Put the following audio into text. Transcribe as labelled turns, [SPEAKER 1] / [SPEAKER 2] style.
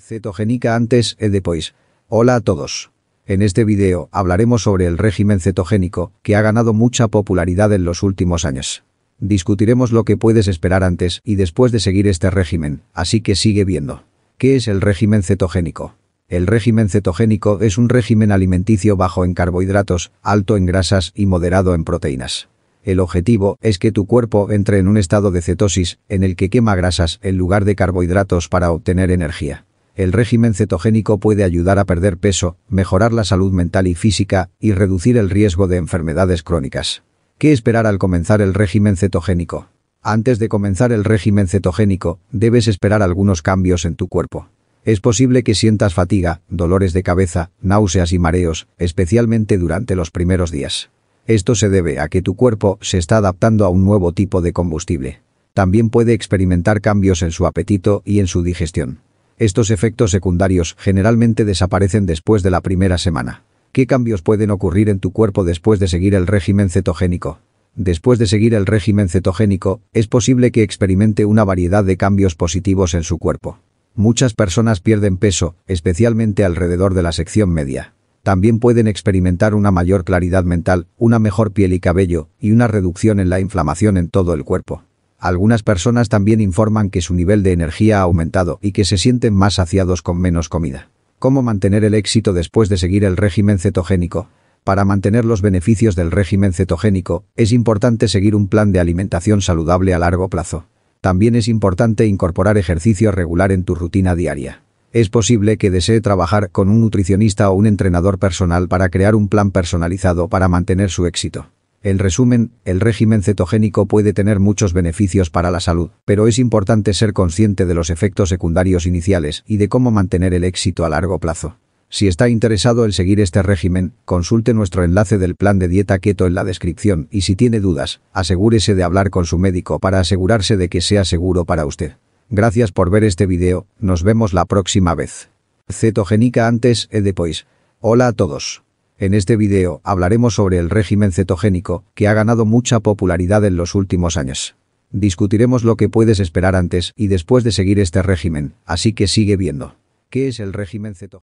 [SPEAKER 1] Cetogénica antes e después. Hola a todos. En este video hablaremos sobre el régimen cetogénico, que ha ganado mucha popularidad en los últimos años. Discutiremos lo que puedes esperar antes y después de seguir este régimen, así que sigue viendo. ¿Qué es el régimen cetogénico? El régimen cetogénico es un régimen alimenticio bajo en carbohidratos, alto en grasas y moderado en proteínas. El objetivo es que tu cuerpo entre en un estado de cetosis en el que quema grasas en lugar de carbohidratos para obtener energía. El régimen cetogénico puede ayudar a perder peso, mejorar la salud mental y física y reducir el riesgo de enfermedades crónicas. ¿Qué esperar al comenzar el régimen cetogénico? Antes de comenzar el régimen cetogénico, debes esperar algunos cambios en tu cuerpo. Es posible que sientas fatiga, dolores de cabeza, náuseas y mareos, especialmente durante los primeros días. Esto se debe a que tu cuerpo se está adaptando a un nuevo tipo de combustible. También puede experimentar cambios en su apetito y en su digestión. Estos efectos secundarios generalmente desaparecen después de la primera semana. ¿Qué cambios pueden ocurrir en tu cuerpo después de seguir el régimen cetogénico? Después de seguir el régimen cetogénico, es posible que experimente una variedad de cambios positivos en su cuerpo. Muchas personas pierden peso, especialmente alrededor de la sección media. También pueden experimentar una mayor claridad mental, una mejor piel y cabello, y una reducción en la inflamación en todo el cuerpo. Algunas personas también informan que su nivel de energía ha aumentado y que se sienten más saciados con menos comida. ¿Cómo mantener el éxito después de seguir el régimen cetogénico? Para mantener los beneficios del régimen cetogénico, es importante seguir un plan de alimentación saludable a largo plazo. También es importante incorporar ejercicio regular en tu rutina diaria. Es posible que desee trabajar con un nutricionista o un entrenador personal para crear un plan personalizado para mantener su éxito. En resumen, el régimen cetogénico puede tener muchos beneficios para la salud, pero es importante ser consciente de los efectos secundarios iniciales y de cómo mantener el éxito a largo plazo. Si está interesado en seguir este régimen, consulte nuestro enlace del plan de dieta keto en la descripción y si tiene dudas, asegúrese de hablar con su médico para asegurarse de que sea seguro para usted. Gracias por ver este video, nos vemos la próxima vez. Cetogénica antes e después. Hola a todos. En este video hablaremos sobre el régimen cetogénico, que ha ganado mucha popularidad en los últimos años. Discutiremos lo que puedes esperar antes y después de seguir este régimen, así que sigue viendo. ¿Qué es el régimen cetogénico?